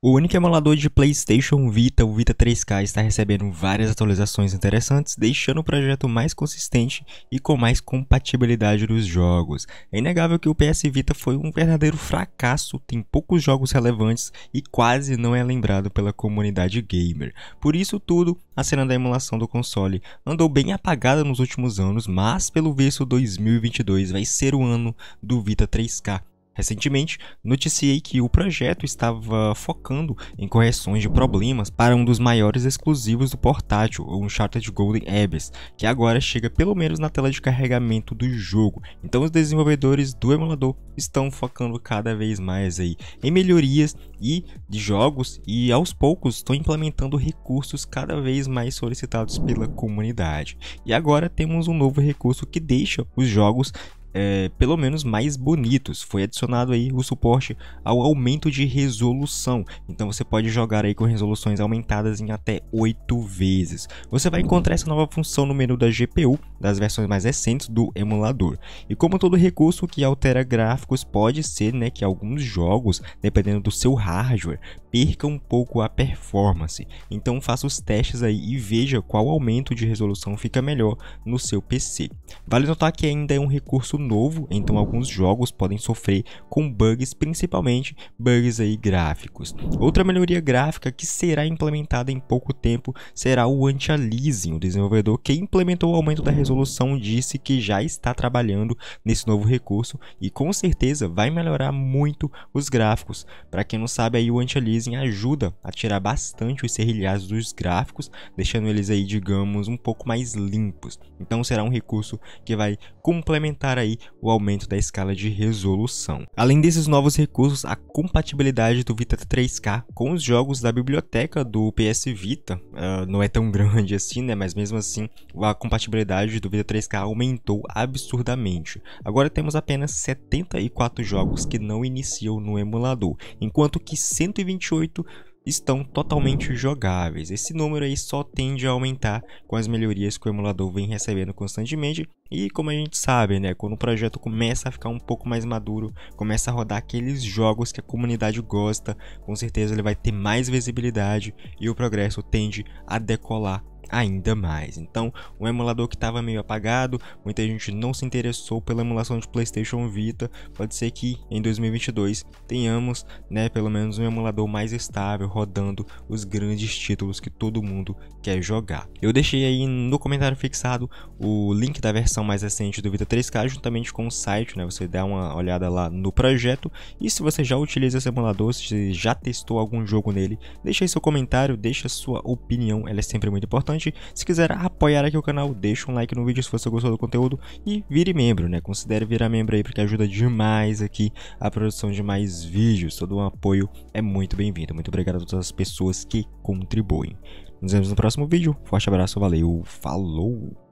O único emulador de PlayStation Vita, o Vita 3K, está recebendo várias atualizações interessantes, deixando o projeto mais consistente e com mais compatibilidade dos jogos. É inegável que o PS Vita foi um verdadeiro fracasso, tem poucos jogos relevantes e quase não é lembrado pela comunidade gamer. Por isso tudo, a cena da emulação do console andou bem apagada nos últimos anos, mas pelo visto 2022 vai ser o ano do Vita 3K Recentemente, noticiei que o projeto estava focando em correções de problemas para um dos maiores exclusivos do portátil, o Uncharted Golden Abyss, que agora chega pelo menos na tela de carregamento do jogo. Então os desenvolvedores do emulador estão focando cada vez mais aí em melhorias e de jogos e aos poucos estão implementando recursos cada vez mais solicitados pela comunidade. E agora temos um novo recurso que deixa os jogos é, pelo menos mais bonitos. Foi adicionado aí o suporte ao aumento de resolução. Então você pode jogar aí com resoluções aumentadas em até 8 vezes. Você vai encontrar essa nova função no menu da GPU das versões mais recentes do emulador. E como todo recurso que altera gráficos, pode ser né, que alguns jogos, dependendo do seu hardware, perca um pouco a performance. Então faça os testes aí e veja qual aumento de resolução fica melhor no seu PC. Vale notar que ainda é um recurso muito novo, então alguns jogos podem sofrer com bugs, principalmente bugs aí gráficos. Outra melhoria gráfica que será implementada em pouco tempo será o anti-aliasing. O desenvolvedor que implementou o aumento da resolução disse que já está trabalhando nesse novo recurso e com certeza vai melhorar muito os gráficos. Para quem não sabe, aí o anti-aliasing ajuda a tirar bastante os serrilhados dos gráficos, deixando eles aí, digamos, um pouco mais limpos. Então será um recurso que vai complementar aí aí o aumento da escala de resolução. Além desses novos recursos, a compatibilidade do Vita 3K com os jogos da biblioteca do PS Vita uh, não é tão grande assim, né? Mas mesmo assim, a compatibilidade do Vita 3K aumentou absurdamente. Agora temos apenas 74 jogos que não iniciam no emulador, enquanto que 128 estão totalmente jogáveis. Esse número aí só tende a aumentar com as melhorias que o emulador vem recebendo constantemente e como a gente sabe, né, quando o projeto começa a ficar um pouco mais maduro, começa a rodar aqueles jogos que a comunidade gosta, com certeza ele vai ter mais visibilidade e o progresso tende a decolar ainda mais. Então, um emulador que estava meio apagado, muita gente não se interessou pela emulação de PlayStation Vita. Pode ser que em 2022 tenhamos, né, pelo menos um emulador mais estável rodando os grandes títulos que todo mundo quer jogar. Eu deixei aí no comentário fixado o link da versão mais recente do Vita 3K juntamente com o site, né? Você dá uma olhada lá no projeto e se você já utiliza esse emulador, se já testou algum jogo nele, deixa aí seu comentário, deixa sua opinião, ela é sempre muito importante importante, se quiser apoiar aqui o canal, deixa um like no vídeo se você gostou do conteúdo e vire membro, né? Considere virar membro aí porque ajuda demais aqui a produção de mais vídeos. Todo o um apoio é muito bem-vindo. Muito obrigado a todas as pessoas que contribuem. Nos vemos no próximo vídeo. Forte abraço, valeu, falou!